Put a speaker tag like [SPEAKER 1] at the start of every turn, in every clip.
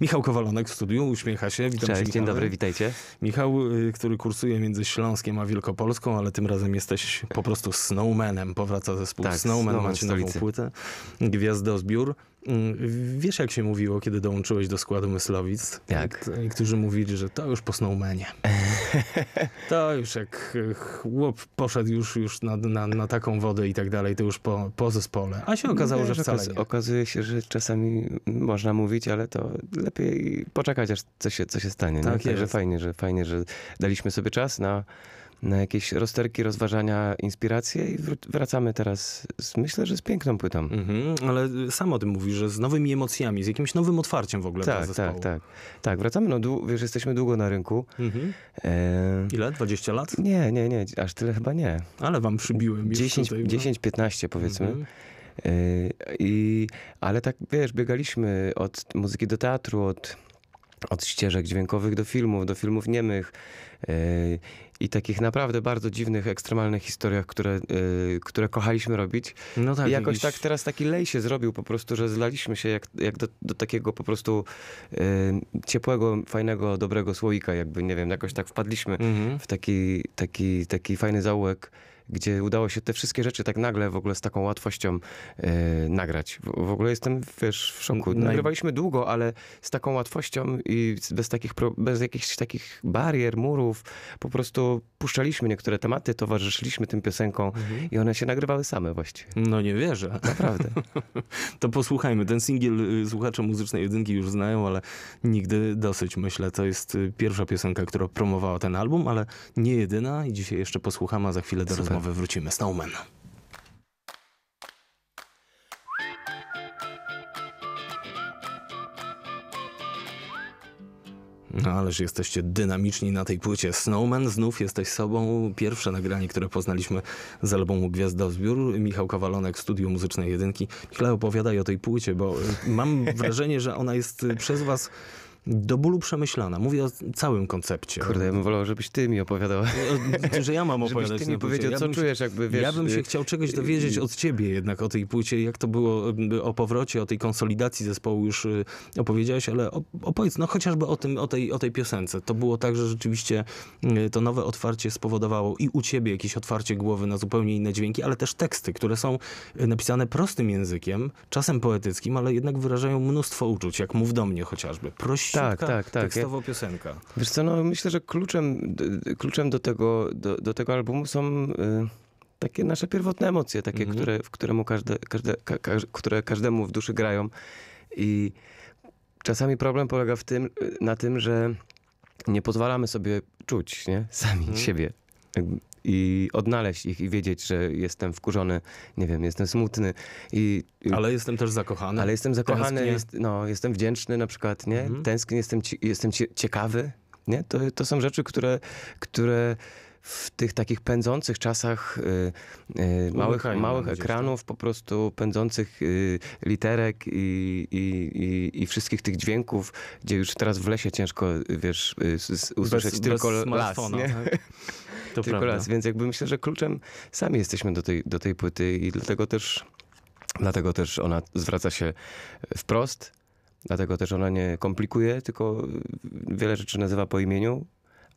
[SPEAKER 1] Michał Kowalonek w studiu, uśmiecha się. Witam Cześć, się, dzień dobry, witajcie. Michał, y, który kursuje między Śląskiem a Wielkopolską, ale tym razem jesteś po prostu snowmanem. Powraca zespół tak, Snowman, snowman macie nową płytę. Gwiazdozbiór. Mm, wiesz, jak się mówiło, kiedy dołączyłeś do składu Myslowic? Jak? Niektórzy mówili, że to już po Snowmanie. to już jak chłop poszedł już, już na, na, na taką wodę i tak dalej, to już po, po zespole. A się okazało, że no wcale okaz nie. Okazuje się, że czasami można mówić, ale to lepiej poczekać, aż coś się, co się stanie. Tak nie? Także fajnie, że, fajnie, że daliśmy sobie czas na na jakieś rozterki, rozważania, inspiracje i wracamy teraz, z, myślę, że z piękną płytą. Mhm, ale sam o tym mówisz, że z nowymi emocjami, z jakimś nowym otwarciem w ogóle tak, Tak, tak, tak. Wracamy, no wiesz, jesteśmy długo na rynku. Mhm. E... Ile? 20 lat? Nie, nie, nie, aż tyle chyba nie. Ale wam przybiłem 10-15 no. powiedzmy. Mhm. E, I, ale tak, wiesz, biegaliśmy od muzyki do teatru, od od ścieżek dźwiękowych do filmów, do filmów niemych yy, i takich naprawdę bardzo dziwnych, ekstremalnych historiach, które, yy, które kochaliśmy robić. No tak, I jakoś tak teraz taki lej się zrobił po prostu, że zlaliśmy się jak, jak do, do takiego po prostu yy, ciepłego, fajnego, dobrego słoika, jakby, nie wiem, jakoś tak wpadliśmy mhm. w taki, taki, taki fajny zaułek gdzie udało się te wszystkie rzeczy tak nagle w ogóle z taką łatwością e, nagrać. W, w, ogóle jestem, wiesz, w szoku. Nagrywaliśmy długo, ale z taką łatwością i bez, takich, bez jakichś takich barier, murów, po prostu puszczaliśmy niektóre tematy, towarzyszyliśmy tym piosenką mhm. i one się nagrywały same właściwie. No nie wierzę. Naprawdę. to posłuchajmy. Ten singiel y, słuchacze muzycznej jedynki już znają, ale nigdy dosyć, myślę. To jest y, pierwsza piosenka, która promowała ten album, ale nie jedyna i dzisiaj jeszcze posłuchamy, a za chwilę do Super rozmowy wrócimy. Snowman. No ależ jesteście dynamiczni na tej płycie. Snowman, znów jesteś sobą. Pierwsze nagranie, które poznaliśmy z albumu Gwiazdozbiór. Michał Kawalonek, Studio Muzyczne Jedynki. Chyba opowiadaj o tej płycie, bo mam wrażenie, że ona jest przez was do bólu przemyślana. Mówię o całym koncepcie. Kurde, ja bym wolał, żebyś ty mi opowiadał. Że ja mam opowiadać. Żebyś ty mi powiedział, co ja bym, czujesz, jakby wiesz. Ja bym się y- chciał czegoś y- dowiedzieć y- od ciebie jednak o tej płycie, jak to było o powrocie, o tej konsolidacji zespołu już opowiedziałeś, ale opowiedz, no chociażby o, tym, o, tej, o tej piosence. To było tak, że rzeczywiście to nowe otwarcie spowodowało i u ciebie jakieś otwarcie głowy na zupełnie inne dźwięki, ale też teksty, które są napisane prostym językiem, czasem poetyckim, ale jednak wyrażają mnóstwo uczuć, jak mów do mnie chociażby. Tak, tak, tak, tak. tekstowo piosenka. Wiesz co, no myślę, że kluczem, kluczem do, tego, do, do tego albumu są... Y, takie nasze pierwotne emocje, takie, mm które, w któremu każde, każde, ka, ka, które każdemu w duszy grają. I czasami problem polega w tym, y, na tym, że nie pozwalamy sobie czuć nie? sami mhm. siebie i odnaleźć ich i wiedzieć, że jestem wkurzony, nie wiem, jestem smutny. I, ale jestem też zakochany. Ale jestem zakochany, jest, no, jestem wdzięczny na przykład, nie? Mhm. Tęsknię, jestem, jestem ciekawy, nie? To, to są rzeczy, które, które w tych takich pędzących czasach yy, yy, małych, małych ekranów, to. po prostu pędzących yy, literek i, i, i, i, wszystkich tych dźwięków, gdzie już teraz w lesie ciężko, wiesz, y, usłyszeć bez, tylko bez las, nie? Tak? to tylko prawda. raz. Więc jakby myślę, że kluczem sami jesteśmy do tej, do tej płyty i dlatego też, dlatego też ona zwraca się e, wprost. Dlatego też ona nie komplikuje, tylko e, wiele rzeczy nazywa po imieniu,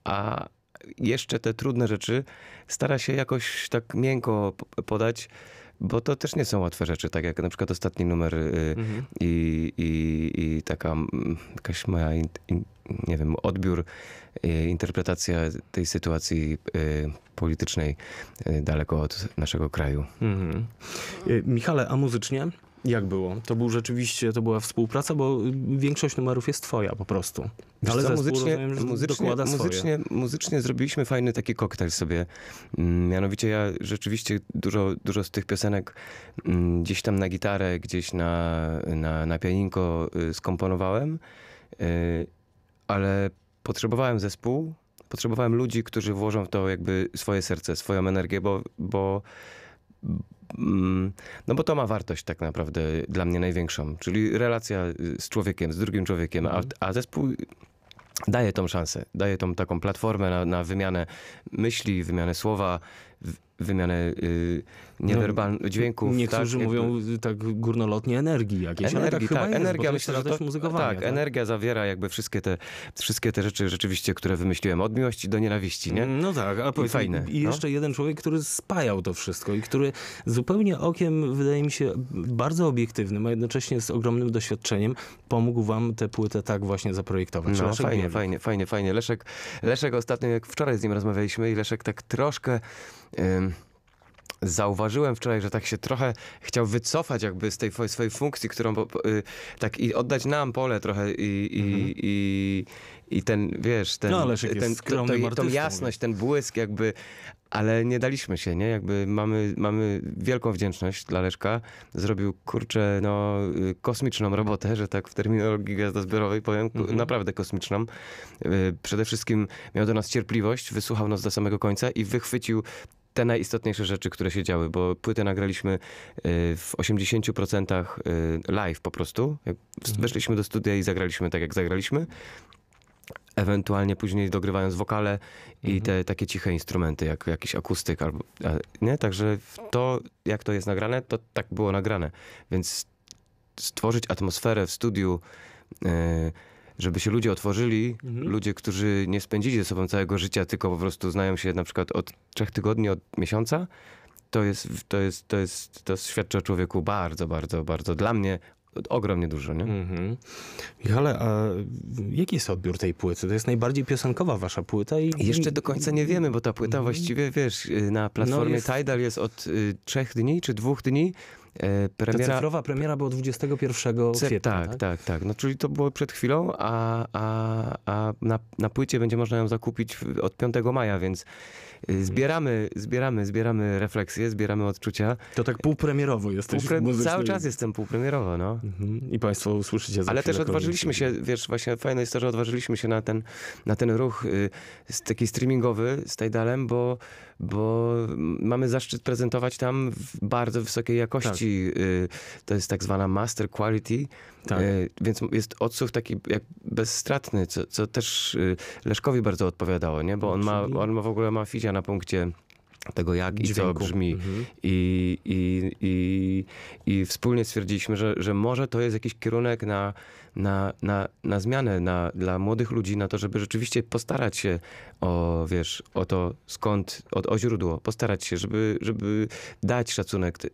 [SPEAKER 1] a jeszcze te trudne rzeczy stara się jakoś tak miękko podać bo to też nie są łatwe rzeczy, tak jak na przykład ostatni numer y, mhm. i, i, i, taka mm, jakaś moja, in, in, nie wiem, odbiór, y, interpretacja tej sytuacji y, politycznej daleko od naszego kraju. Mhm. Michale, a muzycznie? Jak było? To był rzeczywiście, to była współpraca, bo większość numerów jest twoja po prostu. Wiesz Ale co, muzycznie, rozumiem, muzycznie, muzycznie, muzycznie, zrobiliśmy fajny taki koktajl sobie. Mm, mianowicie ja rzeczywiście dużo, dużo z tych piosenek mm, gdzieś tam na gitarę, gdzieś na, na, na pianinko y, skomponowałem. Y, ale potrzebowałem zespół, potrzebowałem ludzi, którzy włożą w to jakby swoje serce, swoją energię, bo, bo Mm, no bo to ma wartość tak naprawdę dla mnie największą, czyli relacja y, z człowiekiem, z drugim człowiekiem, a, mhm. a zespół daje tą szansę, daje tą taką platformę na, na wymianę myśli, wymianę słowa, wymianę y, niewerbalnych no, dźwięków. Niektórzy tak, mówią jakby... tak górnolotnie energii jakiejś, tak energii, tak, tak jest, energia, myślę, że to, muzykowania. Tak, tak, energia zawiera jakby wszystkie te, wszystkie te rzeczy rzeczywiście, które wymyśliłem, od miłości do nienawiści, nie? No tak, a powiedz, fajne, i no. jeszcze no? jeden człowiek, który spajał to wszystko i który zupełnie okiem, wydaje mi się, bardzo obiektywnym, a jednocześnie z ogromnym doświadczeniem pomógł wam tę płytę tak właśnie zaprojektować. No, Leszek fajnie, fajnie, fajnie, fajnie. Leszek, Leszek ostatnio, jak wczoraj z nim rozmawialiśmy i Leszek tak troszkę Um, zauważyłem wczoraj, że tak się trochę chciał wycofać jakby z tej swojej funkcji, którą y, tak i oddać nam pole trochę i, mhm. i, i, ten, wiesz, ten, no, ten, to, to, tą jasność, ten błysk jakby, ale nie daliśmy się, nie? Jakby mamy, mamy wielką wdzięczność dla Leszka. Zrobił, kurczę, no, y, kosmiczną robotę, że tak w terminologii gwiazdozbiorowej powiem, mhm. naprawdę kosmiczną. Y, przede wszystkim miał do nas cierpliwość, wysłuchał nas do samego końca i wychwycił te najistotniejsze rzeczy, które się działy, bo płytę nagraliśmy y, w 80% y, live po prostu. Mhm. Weszliśmy do studia i zagraliśmy tak, jak zagraliśmy. Ewentualnie później dogrywając wokale i mhm. te takie ciche instrumenty, jak jakiś akustyk albo. Nie? Także to, jak to jest nagrane, to tak było nagrane. Więc stworzyć atmosferę w studiu. Yy, żeby się ludzie otworzyli, mhm. ludzie, którzy nie spędzili ze sobą całego życia, tylko po prostu znają się na przykład od trzech tygodni, od miesiąca, to jest, to jest, to jest, to świadczy o człowieku bardzo, bardzo, bardzo dla mnie ogromnie dużo, nie? Mhm. Michale, a jaki jest odbiór tej płyty? To jest najbardziej piosenkowa wasza płyta i... Jeszcze do końca nie wiemy, bo ta płyta mhm. właściwie, wiesz, na no platformie no jest... Tidal jest od y, trzech dni czy dwóch dni E, premiera... Ta cyfrowa premiera była 21 C kwietnia. Tak, tak, tak, tak. No, czyli to było przed chwilą, a, a, a na, na płycie będzie można ją zakupić od 5 maja, więc y, mhm. zbieramy, zbieramy, zbieramy refleksje, zbieramy odczucia. To tak półpremierowo jesteś Półpre... Cały czas jestem półpremierowo, no. Mhm. I państwo usłyszycie za Ale też odważyliśmy się, wiesz, właśnie fajne jest to, że odważyliśmy się na ten, na ten ruch y, taki streamingowy z tajdalem bo, bo mamy zaszczyt prezentować tam w bardzo wysokiej jakości tak jakości, y, to jest tak zwana master quality, y, tak. więc jest odsuw taki jak bezstratny, co, co też y, Leszkowi bardzo odpowiadało, nie? bo on ma, on ma w ogóle ma fizia na punkcie tego jak i co brzmi. Mhm. I, i, i, I wspólnie stwierdziliśmy, że, że może to jest jakiś kierunek na, na, na, na zmianę na, dla młodych ludzi, na to, żeby rzeczywiście postarać się o, wiesz, o to skąd, o, o źródło, postarać się, żeby, żeby dać szacunek y,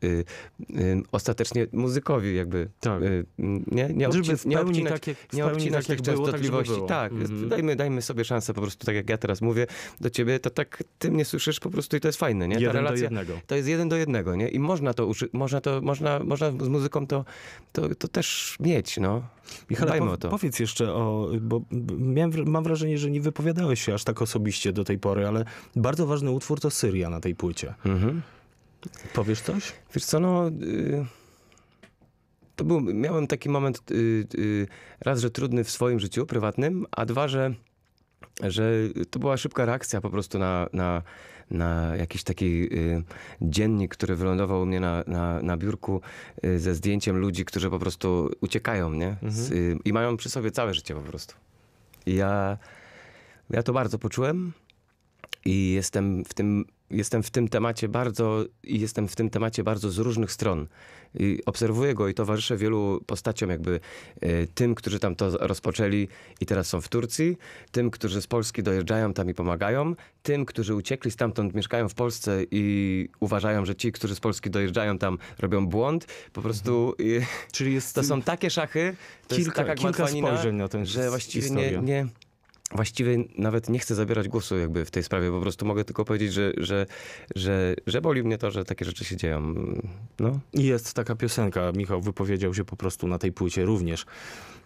[SPEAKER 1] y, ostatecznie muzykowi jakby. Tak. Y, nie, nie, obci, żeby nie obcinać, tak nie obcinać tak, tak częstotliwości. Było, tak, tak mhm. dajmy, dajmy sobie szansę po prostu, tak jak ja teraz mówię do ciebie, to tak ty mnie słyszysz po prostu i to jest fajne, nie? Ta relacja, do jednego. To jest jeden do jednego, nie? I można to, można, to można, można z muzyką to, to, to też mieć, no. Michał po, o to. powiedz jeszcze o, bo miałem, mam wrażenie, że nie wypowiadałeś się aż tak osobiście do tej pory, ale bardzo ważny utwór to Syria na tej płycie. Mhm. Powiesz coś? Wiesz co, no... Y- to był, miałem taki moment y, y, raz, że trudny w swoim życiu prywatnym, a dwa, że że to była szybka reakcja po prostu na, na, na jakiś taki y, dziennik, który wylądował u mnie na, na, na biurku y, ze zdjęciem ludzi, którzy po prostu uciekają, nie? Z, mhm. y, I mają przy sobie całe życie po prostu. I ja, ja to bardzo poczułem i jestem w tym jestem w tym temacie bardzo i jestem w tym temacie bardzo z różnych stron. I obserwuję go i towarzyszę wielu postaciom, jakby e, tym, którzy tam to rozpoczęli i teraz są w Turcji, tym, którzy z Polski dojeżdżają tam i pomagają, tym, którzy uciekli stamtąd, mieszkają w Polsce i uważają, że ci, którzy z Polski dojeżdżają tam, robią błąd. Po prostu mhm. Czyli jest to są takie szachy, to kilka, jest taka kilka spojrzeń na ten że właściwie historia. nie, nie właściwie nawet nie chcę zabierać głosu jakby w tej sprawie. Po prostu mogę tylko powiedzieć, że, że, że, że boli mnie to, że takie rzeczy się dzieją. No. Jest taka piosenka. Michał wypowiedział się po prostu na tej płycie również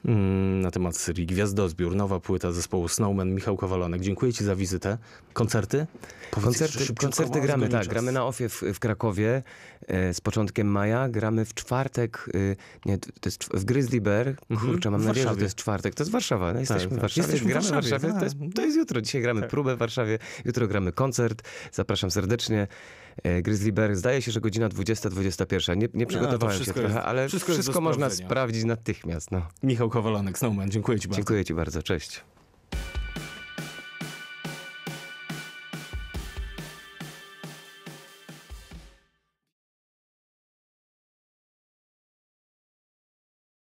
[SPEAKER 1] mm, na temat serii Gwiazdozbiór, nowa płyta zespołu Snowman, Michał Kowalonek. Dziękuję ci za wizytę. Koncerty? Powiedz koncerty, koncerty gramy, tak. Czas. Gramy na OFIE w, w, Krakowie e, z początkiem maja. Gramy w czwartek, e, nie, to jest w Grizzly Bear. Mhm. Kurczę, mam nadzieję, że to jest czwartek. To jest Warszawa. No, tak, jesteśmy tak, tak. w Warszawie. Jesteśmy w Warszawie. Warszawie. To jest, to jest jutro. Dzisiaj gramy tak. próbę w Warszawie, jutro gramy koncert. Zapraszam serdecznie. E, Grizzly Bear, zdaje się, że godzina 20-21. Nie, nie no, przygotowałem no, się trochę, ale wszystko, wszystko można sprawdzić natychmiast. No. Michał Kowalonek, Snowman, dziękuję ci bardzo. Dziękuję ci bardzo, cześć.